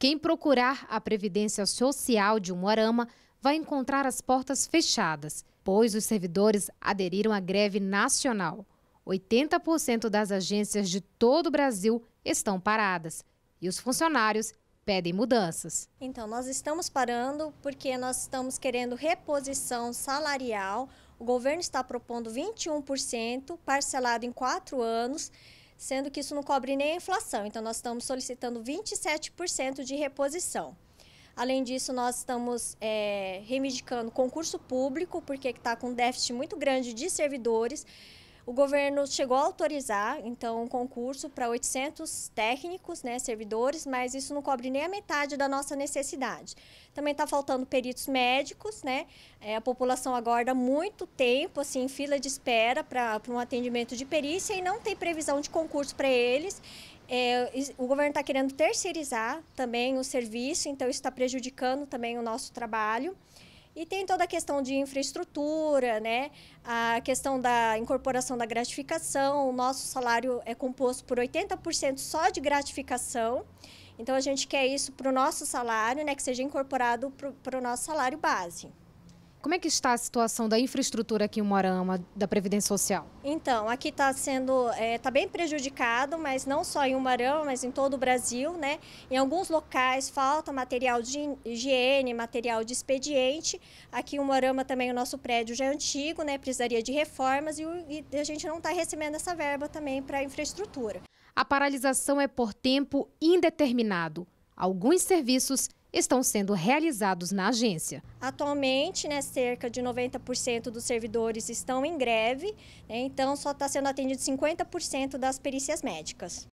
Quem procurar a Previdência Social de Umuarama vai encontrar as portas fechadas, pois os servidores aderiram à greve nacional. 80% das agências de todo o Brasil estão paradas e os funcionários pedem mudanças. Então, nós estamos parando porque nós estamos querendo reposição salarial. O governo está propondo 21%, parcelado em quatro anos sendo que isso não cobre nem a inflação. Então, nós estamos solicitando 27% de reposição. Além disso, nós estamos é, reivindicando concurso público, porque está com um déficit muito grande de servidores. O governo chegou a autorizar, então, um concurso para 800 técnicos, né, servidores, mas isso não cobre nem a metade da nossa necessidade. Também está faltando peritos médicos, né? É, a população aguarda muito tempo, assim, em fila de espera para um atendimento de perícia e não tem previsão de concurso para eles. É, o governo está querendo terceirizar também o serviço, então isso está prejudicando também o nosso trabalho. E tem toda a questão de infraestrutura, né? a questão da incorporação da gratificação. O nosso salário é composto por 80% só de gratificação. Então, a gente quer isso para o nosso salário, né? que seja incorporado para o nosso salário base. Como é que está a situação da infraestrutura aqui em Moarama, da Previdência Social? Então, aqui está sendo, está é, tá bem prejudicado, mas não só em Moarama, mas em todo o Brasil, né? Em alguns locais falta material de higiene, material de expediente. Aqui em Moarama também o nosso prédio já é antigo, né? Precisaria de reformas e, e a gente não está recebendo essa verba também para infraestrutura. A paralisação é por tempo indeterminado. Alguns serviços estão sendo realizados na agência. Atualmente, né, cerca de 90% dos servidores estão em greve, né, então só está sendo atendido 50% das perícias médicas.